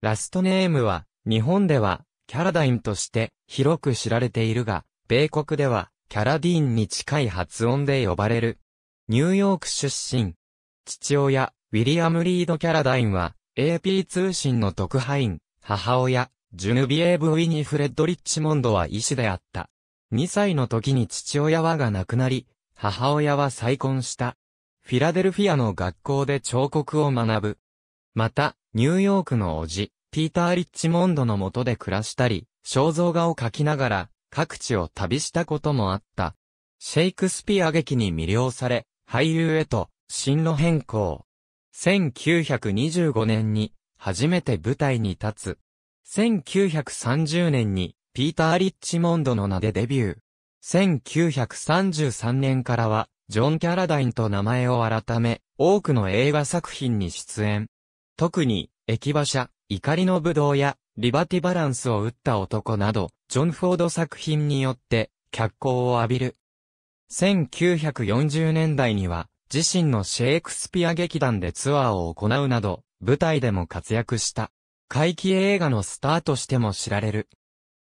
ラストネームは、日本では、キャラダインとして広く知られているが、米国では、キャラディーンに近い発音で呼ばれる。ニューヨーク出身。父親、ウィリアム・リード・キャラダインは、AP 通信の特派員、母親、ジュヌビエーブ・ウィニフレッド・リッチモンドは医師であった。2歳の時に父親はが亡くなり、母親は再婚した。フィラデルフィアの学校で彫刻を学ぶ。また、ニューヨークのおじ、ピーター・リッチモンドの下で暮らしたり、肖像画を描きながら、各地を旅したこともあった。シェイクスピア劇に魅了され、俳優へと、進路変更。1925年に、初めて舞台に立つ。1930年に、ピーター・リッチモンドの名でデビュー。1933年からは、ジョン・キャラダインと名前を改め、多くの映画作品に出演。特に、駅馬車、怒りの武道や、リバティバランスを打った男など、ジョン・フォード作品によって、脚光を浴びる。1940年代には、自身のシェイクスピア劇団でツアーを行うなど、舞台でも活躍した。怪奇映画のスターとしても知られる。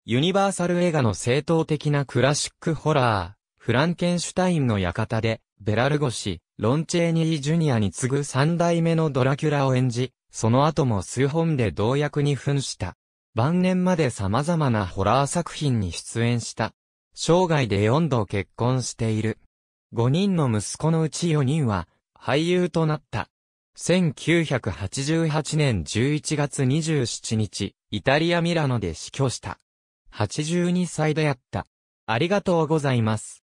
ユニバーサル映画の正当的なクラシックホラー、フランケンシュタインの館で、ベラルゴシ、ロンチェーニー・ジュニアに次ぐ三代目のドラキュラを演じ、その後も数本で同役に扮した。晩年まで様々なホラー作品に出演した。生涯で4度結婚している。5人の息子のうち4人は俳優となった。1988年11月27日、イタリアミラノで死去した。82歳であった。ありがとうございます。